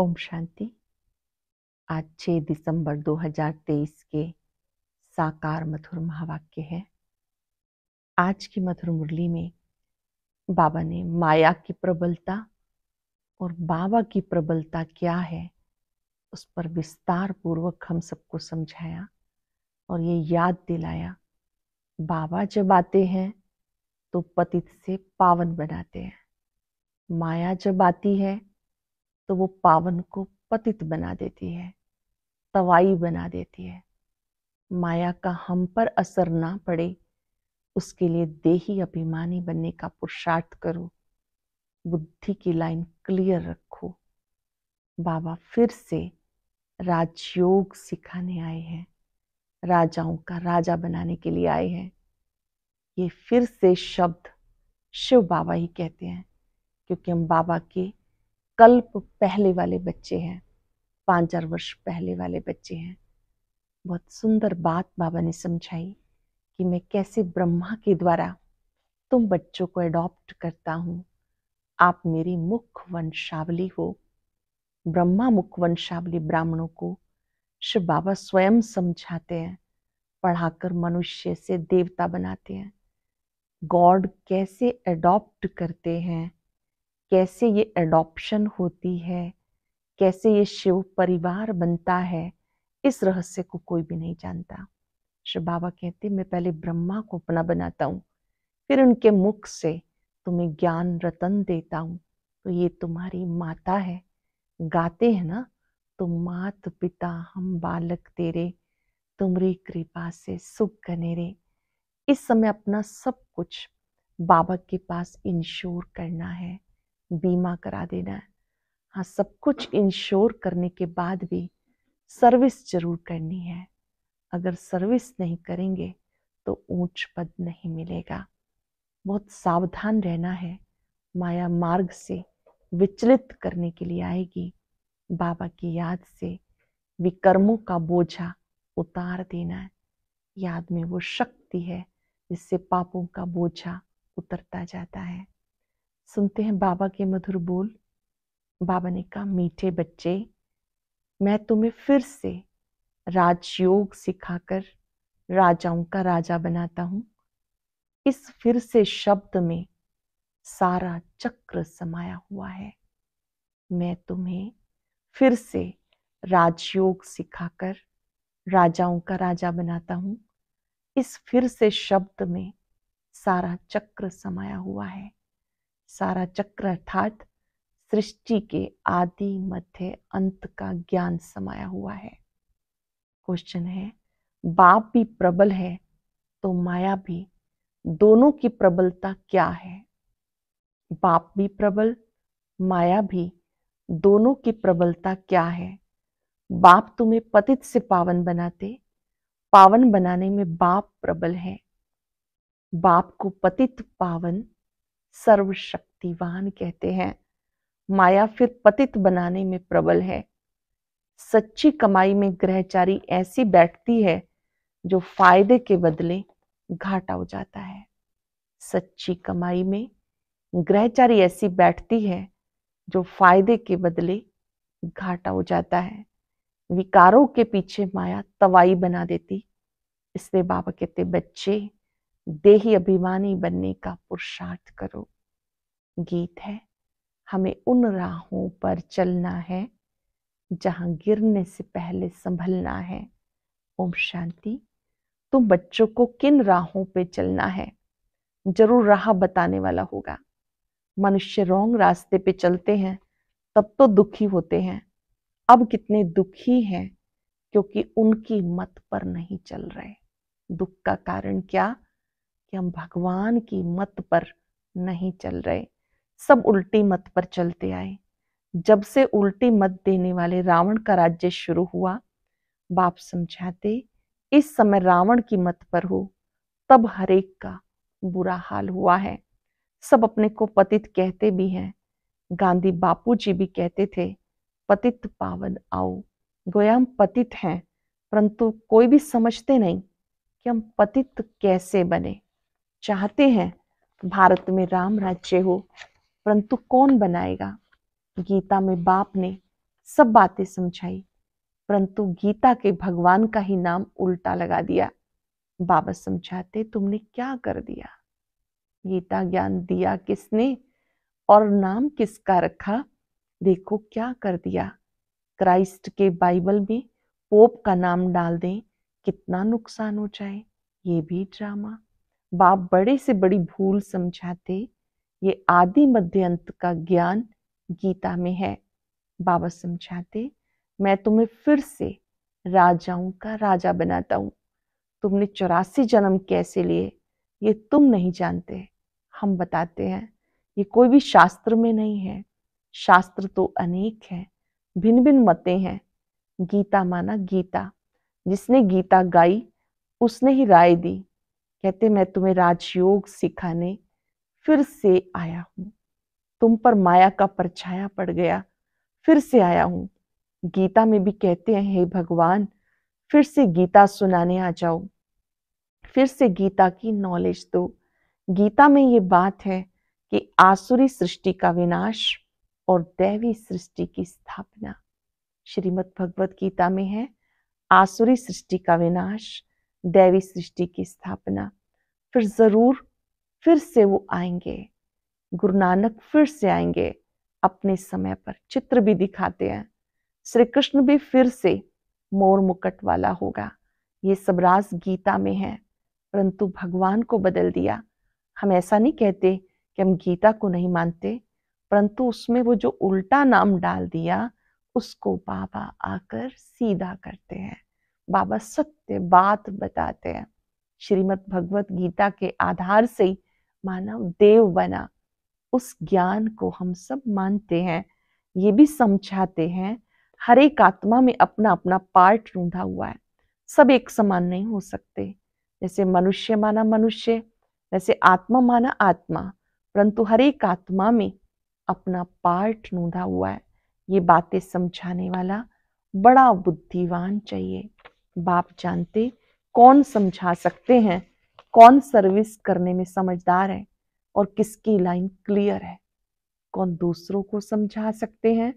ओम शांति आज 6 दिसंबर 2023 के साकार मधुर महावाक्य है आज की मधुर मुरली में बाबा ने माया की प्रबलता और बाबा की प्रबलता क्या है उस पर विस्तार पूर्वक हम सबको समझाया और ये याद दिलाया बाबा जब आते हैं तो पतित से पावन बनाते हैं माया जब आती है तो वो पावन को पतित बना देती है तवाई बना देती है माया का हम पर असर ना पड़े उसके लिए देही अभिमानी बनने का पुरुषार्थ करो बुद्धि की लाइन क्लियर रखो बाबा फिर से राजयोग सिखाने आए हैं राजाओं का राजा बनाने के लिए आए हैं ये फिर से शब्द शिव बाबा ही कहते हैं क्योंकि हम बाबा के कल्प पहले वाले बच्चे हैं पाँच चार वर्ष पहले वाले बच्चे हैं बहुत सुंदर बात बाबा ने समझाई कि मैं कैसे ब्रह्मा के द्वारा तुम बच्चों को एडॉप्ट करता हूँ आप मेरी मुख्य वंशावली हो ब्रह्मा मुख वंशावली ब्राह्मणों को शिव बाबा स्वयं समझाते हैं पढ़ाकर मनुष्य से देवता बनाते हैं गॉड कैसे एडॉप्ट करते हैं कैसे ये एडॉप्शन होती है कैसे ये शिव परिवार बनता है इस रहस्य को कोई भी नहीं जानता श्री बाबा कहते मैं पहले ब्रह्मा को अपना बनाता हूँ फिर उनके मुख से तुम्हें ज्ञान रतन देता हूँ तो ये तुम्हारी माता है गाते हैं ना तो मात पिता हम बालक तेरे तुमरी कृपा से सुख गनेरे इस समय अपना सब कुछ बाबा के पास इंश्योर करना है बीमा करा देना है हाँ सब कुछ इंश्योर करने के बाद भी सर्विस जरूर करनी है अगर सर्विस नहीं करेंगे तो ऊंच पद नहीं मिलेगा बहुत सावधान रहना है माया मार्ग से विचलित करने के लिए आएगी बाबा की याद से विकर्मों का बोझा उतार देना है याद में वो शक्ति है जिससे पापों का बोझा उतरता जाता है सुनते हैं बाबा के मधुर बोल बाबा ने कहा मीठे बच्चे मैं तुम्हें फिर से राजयोग सिखाकर राजाओं का राजा बनाता हूं इस फिर से शब्द में सारा चक्र समाया हुआ है मैं तुम्हें फिर से राजयोग सिखाकर राजाओं का राजा बनाता हूं इस फिर से शब्द में सारा चक्र समाया हुआ है सारा चक्र अर्थात सृष्टि के आदि मध्य अंत का ज्ञान समाया हुआ है क्वेश्चन है बाप भी प्रबल है तो माया भी दोनों की प्रबलता क्या है बाप भी प्रबल माया भी दोनों की प्रबलता क्या है बाप तुम्हें पतित से पावन बनाते पावन बनाने में बाप प्रबल है बाप को पतित पावन सर्वशक्तिवान कहते हैं माया फिर पतित बनाने में प्रबल है सच्ची कमाई में ग्रहचारी ऐसी बैठती है जो फायदे के बदले घाटा हो जाता है सच्ची कमाई में ग्रहचारी ऐसी बैठती है जो फायदे के बदले घाटा हो जाता है विकारों के पीछे माया तवाई बना देती इसलिए बाबा कहते बच्चे देही अभिमानी बनने का पुरुषार्थ करो गीत है हमें उन राहों पर चलना है जहां गिरने से पहले संभलना है ओम शांति तुम बच्चों को किन राहों पे चलना है जरूर राह बताने वाला होगा मनुष्य रोंग रास्ते पे चलते हैं तब तो दुखी होते हैं अब कितने दुखी हैं क्योंकि उनकी मत पर नहीं चल रहे दुख का कारण क्या कि हम भगवान की मत पर नहीं चल रहे सब उल्टी मत पर चलते आए जब से उल्टी मत देने वाले रावण का राज्य शुरू हुआ बाप समझाते इस समय रावण की मत पर हो तब हरेक का बुरा हाल हुआ है सब अपने को पतित कहते भी हैं गांधी बापू जी भी कहते थे पतित पावन आओ गोया हम पतित हैं परंतु कोई भी समझते नहीं कि हम पतित कैसे बने चाहते हैं भारत में राम राज्य हो परंतु कौन बनाएगा गीता में बाप ने सब बातें समझाई परंतु गीता के भगवान का ही नाम उल्टा लगा दिया बाबा समझाते तुमने क्या कर दिया गीता ज्ञान दिया किसने और नाम किसका रखा देखो क्या कर दिया क्राइस्ट के बाइबल में पोप का नाम डाल दें कितना नुकसान हो जाए ये भी ड्रामा बाप बड़े से बड़ी भूल समझाते ये आदि मध्य अंत का ज्ञान गीता में है बाबा समझाते मैं तुम्हें फिर से राजाओं का राजा बनाता हूँ तुमने चौरासी जन्म कैसे लिए ये तुम नहीं जानते हम बताते हैं ये कोई भी शास्त्र में नहीं है शास्त्र तो अनेक हैं भिन्न भिन्न मते हैं गीता माना गीता जिसने गीता गाई उसने ही राय दी कहते मैं तुम्हें राजयोग सिखाने फिर से आया हूं तुम पर माया का परछाया पड़ गया फिर से आया हूं गीता में भी कहते हैं हे भगवान फिर से गीता सुनाने आ जाओ फिर से गीता की नॉलेज दो गीता में ये बात है कि आसुरी सृष्टि का विनाश और दैवी सृष्टि की स्थापना श्रीमद् भगवत गीता में है आसुरी सृष्टि का विनाश दैवी सृष्टि की स्थापना फिर ज़रूर फिर से वो आएंगे गुरु नानक फिर से आएंगे अपने समय पर चित्र भी दिखाते हैं श्री कृष्ण भी फिर से मोर मुकट वाला होगा ये सब राज गीता में है परंतु भगवान को बदल दिया हम ऐसा नहीं कहते कि हम गीता को नहीं मानते परंतु उसमें वो जो उल्टा नाम डाल दिया उसको बाबा आकर सीधा करते हैं बाबा सत्य बात बताते हैं श्रीमद् भगवत गीता के आधार से ही मानव देव बना उस ज्ञान को हम सब मानते हैं ये भी समझाते हैं हर एक आत्मा में अपना अपना पार्ट रूंधा हुआ है सब एक समान नहीं हो सकते जैसे मनुष्य माना मनुष्य वैसे आत्मा माना आत्मा परंतु हर एक आत्मा में अपना पार्ट नूंधा हुआ है ये बातें समझाने वाला बड़ा बुद्धिवान चाहिए बाप जानते कौन समझा सकते हैं कौन सर्विस करने में समझदार है और किसकी लाइन क्लियर है कौन दूसरों को समझा सकते हैं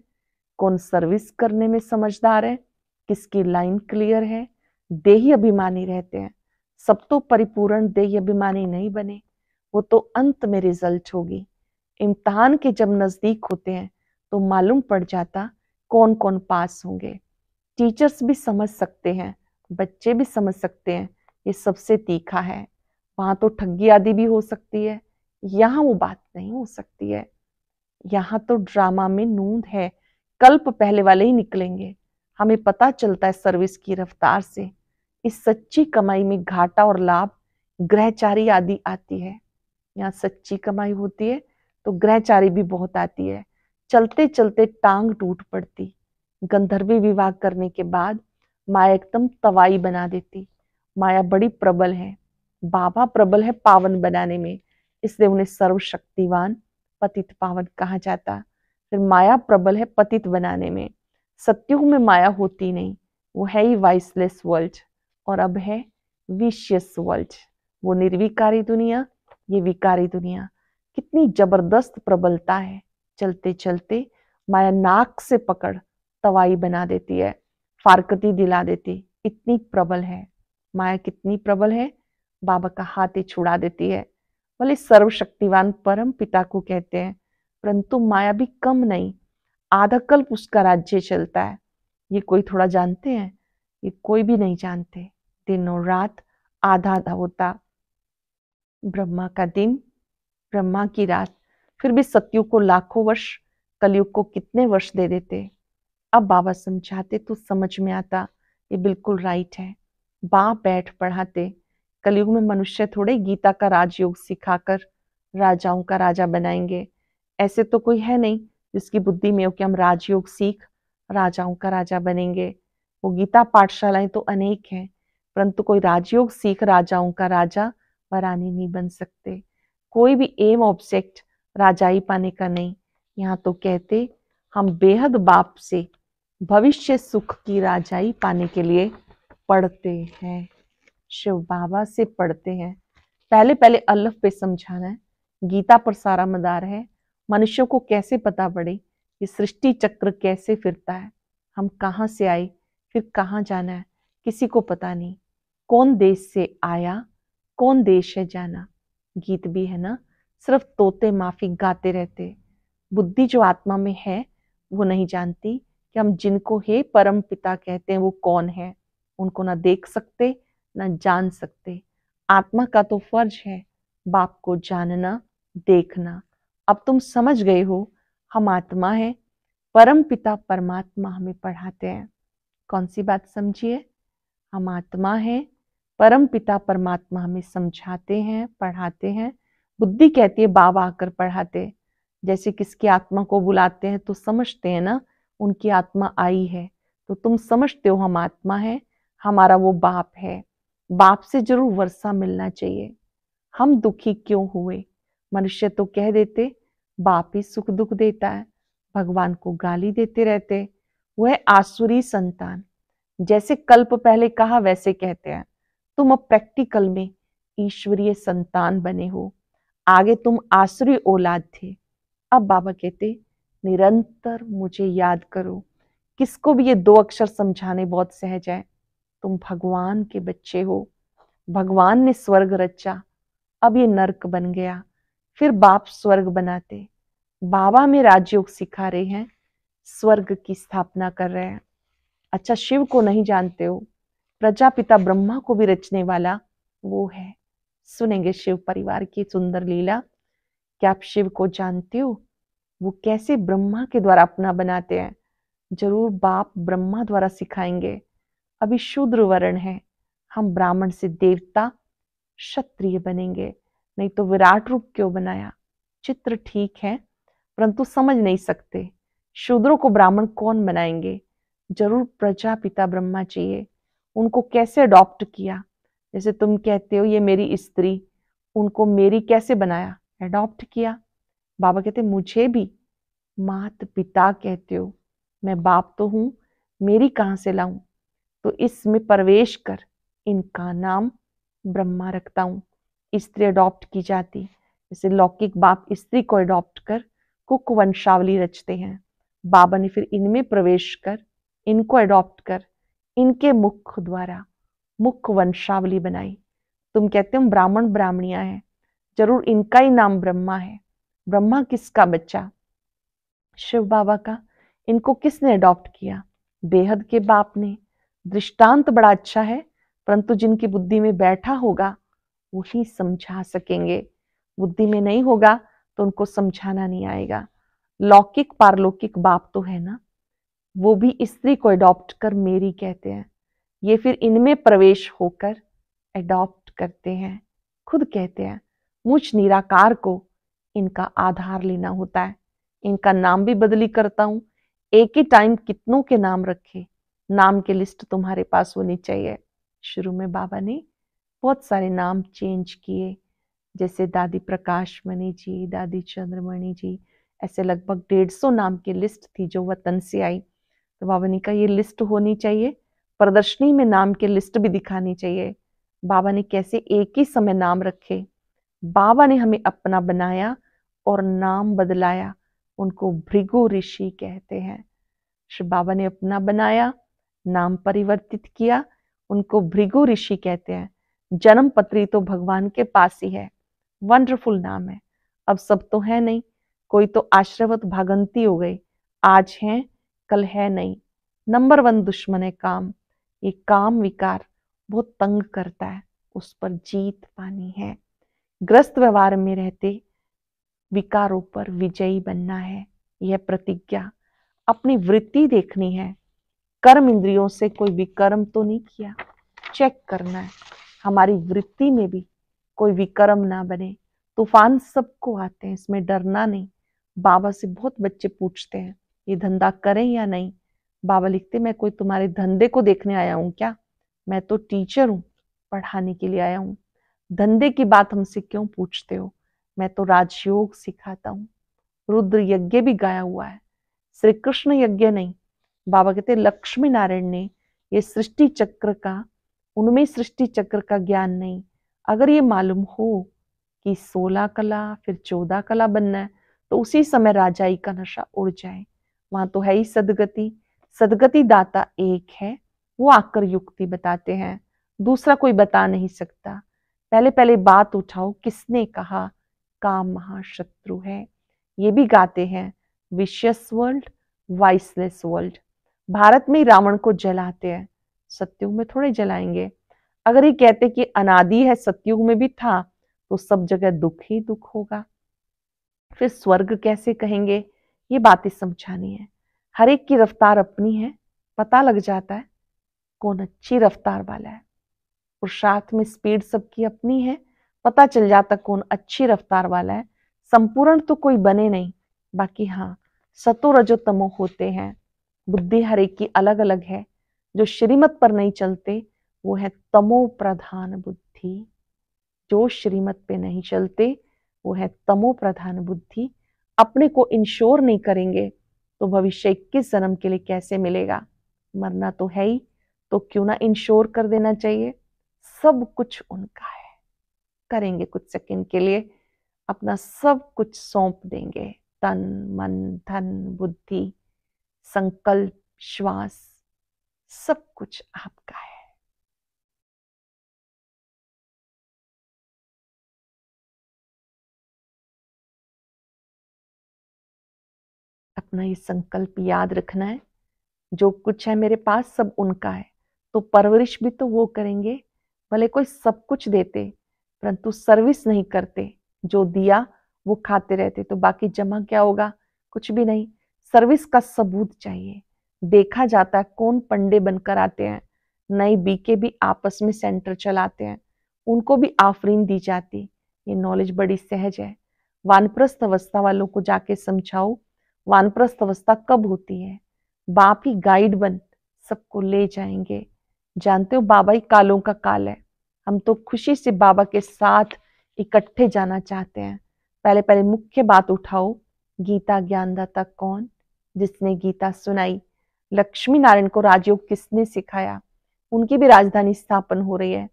कौन सर्विस करने में समझदार है किसकी लाइन क्लियर है देही अभिमानी रहते हैं सब तो परिपूर्ण देही अभिमानी नहीं बने वो तो अंत में रिजल्ट होगी इम्तहान के जब नज़दीक होते हैं तो मालूम पड़ जाता कौन कौन पास होंगे टीचर्स भी समझ सकते हैं बच्चे भी समझ सकते हैं ये सबसे तीखा है वहां तो ठगी आदि भी हो सकती है यहाँ वो बात नहीं हो सकती है यहाँ तो ड्रामा में नूंद है कल्प पहले वाले ही निकलेंगे हमें पता चलता है सर्विस की रफ्तार से इस सच्ची कमाई में घाटा और लाभ ग्रहचारी आदि आती है यहाँ सच्ची कमाई होती है तो ग्रहचारी भी बहुत आती है चलते चलते टांग टूट पड़ती गंधर्वी विवाह करने के बाद माया एकदम तवाई बना देती माया बड़ी प्रबल है बाबा प्रबल है पावन बनाने में इसलिए उन्हें सर्वशक्तिवान पतित पावन कहा जाता फिर माया प्रबल है पतित बनाने में सत्युग में माया होती नहीं वो है ही वाइसलेस वर्ल्ड और अब है विशियस वर्ल्ड वो निर्विकारी दुनिया ये विकारी दुनिया कितनी जबरदस्त प्रबलता है चलते चलते माया नाक से पकड़ तवाई बना देती है फारकती दिला देती इतनी प्रबल है माया कितनी प्रबल है बाबा का हाथ ही छुड़ा देती है भले सर्वशक्तिवान परम पिता को कहते हैं परंतु माया भी कम नहीं आधा कल्प उसका राज्य चलता है ये कोई थोड़ा जानते हैं ये कोई भी नहीं जानते दिनों रात आधा आधा होता ब्रह्मा का दिन ब्रह्मा की रात फिर भी सत्यु को लाखों वर्ष कलयुग को कितने वर्ष दे देते अब बाबा समझाते तो समझ में आता ये बिल्कुल राइट है बाप बैठ पढ़ाते कलयुग में मनुष्य थोड़े गीता का राजयोग सिखाकर राजाओं का राजा बनाएंगे ऐसे तो कोई है नहीं जिसकी बुद्धि में हो कि हम राजयोग सीख राजाओं का राजा बनेंगे वो गीता पाठशालाएं तो अनेक हैं परंतु कोई राजयोग सीख राजाओं का राजा वरानी नहीं बन सकते कोई भी एम ऑब्जेक्ट राजाई पाने का नहीं यहाँ तो कहते हम बेहद बाप से भविष्य सुख की राजाई पाने के लिए पढ़ते हैं शिव बाबा से पढ़ते हैं पहले पहले अल्लभ पे समझाना है गीता पर सारा मदार है मनुष्यों को कैसे पता पड़े ये सृष्टि चक्र कैसे फिरता है हम कहाँ से आए फिर कहाँ जाना है किसी को पता नहीं कौन देश से आया कौन देश है जाना गीत भी है ना सिर्फ तोते माफी गाते रहते बुद्धि जो आत्मा में है वो नहीं जानती कि हम जिनको हे परम पिता कहते हैं वो कौन है उनको ना देख सकते ना जान सकते आत्मा का तो फर्ज है बाप को जानना देखना अब तुम समझ गए हो हम आत्मा है परम पिता परमात्मा हमें पढ़ाते हैं कौन सी बात समझिए हम आत्मा है परम पिता परमात्मा हमें समझाते हैं पढ़ाते हैं बुद्धि कहती है बाबा आकर पढ़ाते जैसे किसकी आत्मा को बुलाते हैं तो समझते हैं ना उनकी आत्मा आई है तो तुम समझते हो हम आत्मा है हमारा वो बाप है बाप से जरूर वर्षा मिलना चाहिए हम दुखी क्यों हुए मनुष्य तो कह देते बाप ही सुख दुख देता है भगवान को गाली देते रहते वह आसुरी संतान जैसे कल्प पहले कहा वैसे कहते हैं तुम अब प्रैक्टिकल में ईश्वरीय संतान बने हो आगे तुम आसुरी औलाद थे अब बाबा कहते निरंतर मुझे याद करो किसको भी ये दो अक्षर समझाने बहुत सहज है तुम भगवान के बच्चे हो भगवान ने स्वर्ग रचा अब ये नरक बन गया फिर बाप स्वर्ग बनाते बाबा में राजयोग सिखा रहे हैं स्वर्ग की स्थापना कर रहे हैं अच्छा शिव को नहीं जानते हो प्रजापिता ब्रह्मा को भी रचने वाला वो है सुनेंगे शिव परिवार की सुंदर लीला क्या आप शिव को जानते हो वो कैसे ब्रह्मा के द्वारा अपना बनाते हैं जरूर बाप ब्रह्मा द्वारा सिखाएंगे अभी शूद्र वर्ण है हम ब्राह्मण से देवता क्षत्रिय बनेंगे नहीं तो विराट रूप क्यों बनाया चित्र ठीक है परंतु समझ नहीं सकते शूद्रों को ब्राह्मण कौन बनाएंगे जरूर प्रजा पिता ब्रह्मा चाहिए उनको कैसे अडॉप्ट किया जैसे तुम कहते हो ये मेरी स्त्री उनको मेरी कैसे बनाया अडॉप्ट किया बाबा कहते मुझे भी मात पिता कहते हो मैं बाप तो हूं मेरी कहाँ से लाऊं तो इसमें प्रवेश कर इनका नाम ब्रह्मा रखता हूँ स्त्री अडॉप्ट की जाती जैसे लौकिक बाप स्त्री को अडॉप्ट कर कुक वंशावली रचते हैं बाबा ने फिर इनमें प्रवेश कर इनको अडॉप्ट कर इनके मुख द्वारा मुख वंशावली बनाई तुम कहते हो ब्राह्मण ब्राह्मणिया है जरूर इनका ही नाम ब्रह्मा है ब्रह्मा किसका बच्चा शिव बाबा का इनको किसने अडॉप्ट किया बेहद के बाप ने दृष्टांत बड़ा अच्छा है परंतु जिनकी बुद्धि में बैठा होगा वही समझा सकेंगे बुद्धि में नहीं होगा तो उनको समझाना नहीं आएगा लौकिक पारलौकिक बाप तो है ना वो भी स्त्री को अडॉप्ट कर मेरी कहते हैं ये फिर इनमें प्रवेश होकर अडॉप्ट करते हैं खुद कहते हैं मुझ निराकार को इनका आधार लेना होता है इनका नाम भी बदली करता हूँ एक ही टाइम कितनों के नाम रखे नाम की लिस्ट तुम्हारे पास होनी चाहिए शुरू में बाबा ने बहुत सारे नाम चेंज किए जैसे दादी प्रकाश मणि जी दादी चंद्रमणि जी ऐसे लगभग डेढ़ सौ नाम की लिस्ट थी जो वतन से आई तो बाबा ने कहा ये लिस्ट होनी चाहिए प्रदर्शनी में नाम की लिस्ट भी दिखानी चाहिए बाबा ने कैसे एक ही समय नाम रखे बाबा ने हमें अपना बनाया और नाम बदलाया उनको भृगु ऋषि कहते हैं श्री बाबा ने अपना बनाया नाम परिवर्तित किया उनको भृगु ऋषि कहते हैं जन्म पत्री तो भगवान के पास ही है वंडरफुल नाम है अब सब तो है नहीं कोई तो आश्रवत भागंती हो गई आज है कल है नहीं नंबर वन दुश्मन है काम ये काम विकार बहुत तंग करता है उस पर जीत पानी है ग्रस्त व्यवहार में रहते विकारों पर विजयी बनना है यह प्रतिज्ञा अपनी वृत्ति देखनी है कर्म इंद्रियों से कोई विकर्म तो नहीं किया चेक करना है हमारी वृत्ति में भी कोई विकर्म ना बने तूफान सबको आते हैं इसमें डरना नहीं बाबा से बहुत बच्चे पूछते हैं ये धंधा करें या नहीं बाबा लिखते मैं कोई तुम्हारे धंधे को देखने आया हूँ क्या मैं तो टीचर हूँ पढ़ाने के लिए आया हूँ धंधे की बात हमसे क्यों पूछते हो मैं तो राजयोग सिखाता हूँ रुद्र यज्ञ भी गाया हुआ है श्री कृष्ण यज्ञ नहीं बाबा कहते लक्ष्मी नारायण ने ये सृष्टि चक्र का उनमें सृष्टि चक्र का ज्ञान नहीं अगर ये मालूम हो कि सोलह कला फिर चौदह कला बनना है तो उसी समय राजाई का नशा उड़ जाए वहां तो है ही सदगति सदगति दाता एक है वो आकर युक्ति बताते हैं दूसरा कोई बता नहीं सकता पहले पहले बात उठाओ किसने कहा काम महाशत्रु है ये भी गाते हैं vicious world viceless world Bharat में रावण को जलाते हैं सत्युग में थोड़े जलाएंगे अगर ये कहते कि अनादि है सत्युग में भी था तो सब जगह दुख ही दुख होगा फिर स्वर्ग कैसे कहेंगे ये बातें समझानी है हर एक की रफ्तार अपनी है पता लग जाता है कौन अच्छी रफ्तार वाला है पुरुषार्थ साथ में स्पीड सबकी अपनी है पता चल जाता कौन अच्छी रफ्तार वाला है संपूर्ण तो कोई बने नहीं बाकी हाँ सतो रजो तमो होते हैं बुद्धि हर एक की अलग अलग है जो श्रीमत पर नहीं चलते वो है तमो प्रधान बुद्धि जो श्रीमत पे नहीं चलते वो है तमो प्रधान बुद्धि अपने को इंश्योर नहीं करेंगे तो भविष्य किस जन्म के लिए कैसे मिलेगा मरना तो है ही तो क्यों ना इंश्योर कर देना चाहिए सब कुछ उनका है करेंगे कुछ सेकंड के लिए अपना सब कुछ सौंप देंगे तन मन धन बुद्धि संकल्प श्वास सब कुछ आपका है अपना ये संकल्प याद रखना है जो कुछ है मेरे पास सब उनका है तो परवरिश भी तो वो करेंगे भले कोई सब कुछ देते परंतु सर्विस नहीं करते जो दिया वो खाते रहते तो बाकी जमा क्या होगा कुछ भी नहीं सर्विस का सबूत चाहिए देखा जाता है कौन पंडे बनकर आते हैं नए बीके भी आपस में सेंटर चलाते हैं उनको भी आफरीन दी जाती ये नॉलेज बड़ी सहज है वानप्रस्थ अवस्था वालों को जाके समझाओ वानप्रस्थ अवस्था कब होती है बाप ही गाइड बन सबको ले जाएंगे जानते हो बाबा ही कालों का काल है हम तो खुशी से बाबा के साथ इकट्ठे जाना चाहते हैं पहले पहले मुख्य बात उठाओ गीता ज्ञानदाता कौन जिसने गीता सुनाई लक्ष्मी नारायण को राजयोग किसने सिखाया उनकी भी राजधानी स्थापन हो रही है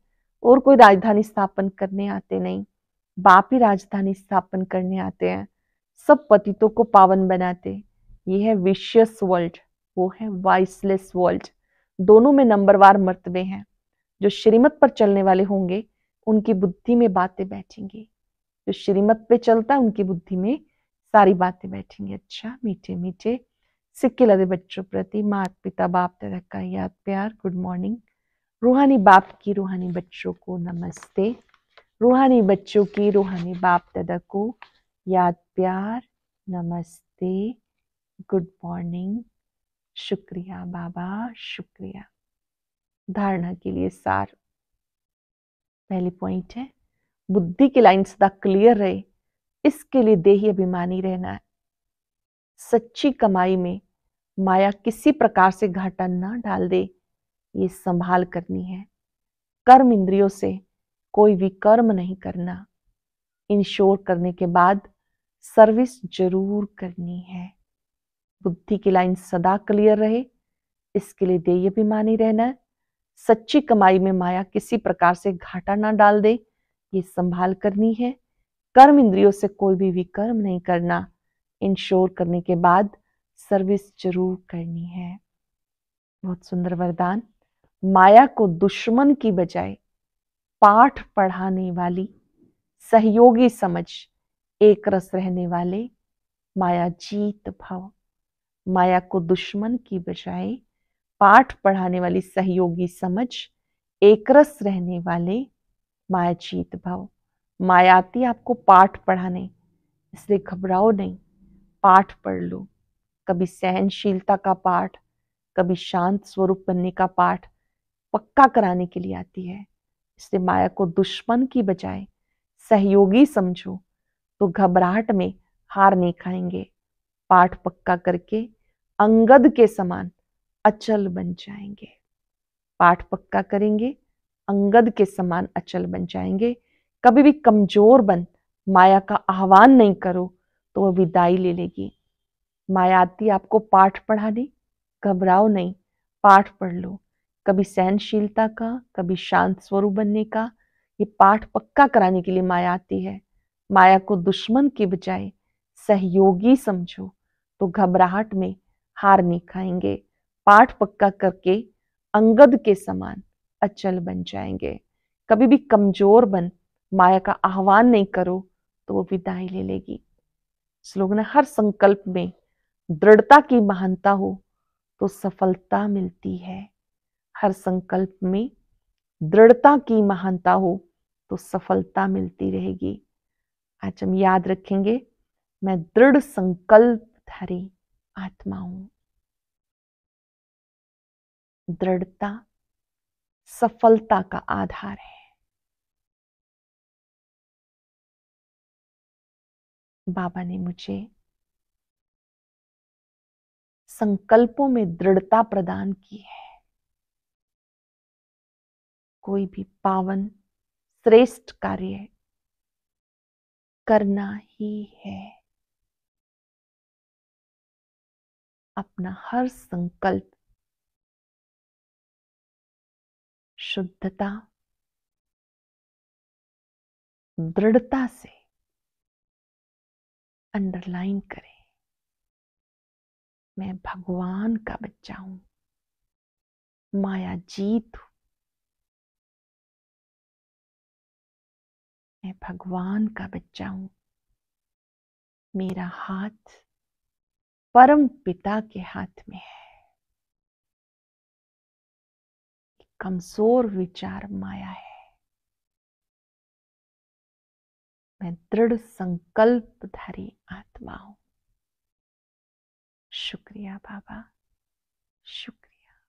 और कोई राजधानी स्थापन करने आते नहीं बाप ही राजधानी स्थापन करने आते हैं सब पतितों को पावन बनाते ये है विशियस वर्ल्ड वो है वाइसलेस वर्ल्ड दोनों में नंबरवार मर्तबे हैं जो श्रीमत पर चलने वाले होंगे उनकी बुद्धि में बातें बैठेंगी जो श्रीमत पे चलता है उनकी बुद्धि में सारी बातें बैठेंगी अच्छा मीठे मीठे सिक्के लदे बच्चों प्रति मात पिता बाप तरह का याद प्यार गुड मॉर्निंग रूहानी बाप की रूहानी बच्चों को नमस्ते रूहानी बच्चों की रूहानी बाप दादा को याद प्यार नमस्ते गुड मॉर्निंग शुक्रिया बाबा शुक्रिया धारणा के लिए सार पहली पॉइंट है बुद्धि की लाइन सदा क्लियर रहे इसके लिए देही अभिमानी रहना है सच्ची कमाई में माया किसी प्रकार से घाटा ना डाल दे ये संभाल करनी है कर्म इंद्रियों से कोई भी कर्म नहीं करना इंश्योर करने के बाद सर्विस जरूर करनी है बुद्धि की लाइन सदा क्लियर रहे इसके लिए देय भी मानी रहना है सच्ची कमाई में माया किसी प्रकार से घाटा ना डाल दे ये संभाल करनी है कर्म इंद्रियों से कोई भी विकर्म नहीं करना इंश्योर करने के बाद सर्विस जरूर करनी है बहुत सुंदर वरदान माया को दुश्मन की बजाय पाठ पढ़ाने वाली सहयोगी समझ एक रस रहने वाले माया जीत भाव माया को दुश्मन की बजाय पाठ पढ़ाने वाली सहयोगी समझ एकरस रहने वाले माया चीत भाव माया आती आपको पाठ पढ़ाने इसलिए घबराओ नहीं पाठ पढ़ लो कभी सहनशीलता का पाठ कभी शांत स्वरूप बनने का पाठ पक्का कराने के लिए आती है इसलिए माया को दुश्मन की बजाय सहयोगी समझो तो घबराहट में हार नहीं खाएंगे पाठ पक्का करके अंगद के समान अचल बन जाएंगे पाठ पक्का करेंगे अंगद के समान अचल बन जाएंगे कभी भी कमजोर बन माया का आह्वान नहीं करो तो वह विदाई ले लेगी माया आती आपको पाठ पढ़ाने घबराओ नहीं पाठ पढ़ लो कभी सहनशीलता का कभी शांत स्वरूप बनने का ये पाठ पक्का कराने के लिए माया आती है माया को दुश्मन के बजाय सहयोगी समझो तो घबराहट में हार नहीं खाएंगे पाठ पक्का करके अंगद के समान अचल बन जाएंगे कभी भी कमजोर बन माया का आह्वान नहीं करो तो वो विदाई ले लेगी श्लोक ने हर संकल्प में दृढ़ता की महानता हो तो सफलता मिलती है हर संकल्प में दृढ़ता की महानता हो तो सफलता मिलती रहेगी आज हम याद रखेंगे मैं दृढ़ संकल्प धारी आत्माओं दृढ़ता सफलता का आधार है बाबा ने मुझे संकल्पों में दृढ़ता प्रदान की है कोई भी पावन श्रेष्ठ कार्य करना ही है अपना हर संकल्प शुद्धता दृढ़ता से अंडरलाइन करें मैं भगवान का बच्चा हूं माया जीत हूं मैं भगवान का बच्चा हूं मेरा हाथ परम पिता के हाथ में है कमजोर विचार माया है मैं दृढ़ संकल्पधारी आत्मा हूं शुक्रिया बाबा शुक्रिया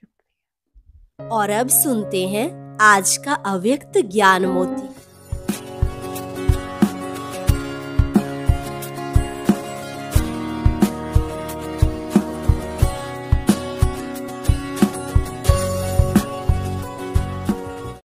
शुक्रिया और अब सुनते हैं आज का अव्यक्त ज्ञान मोती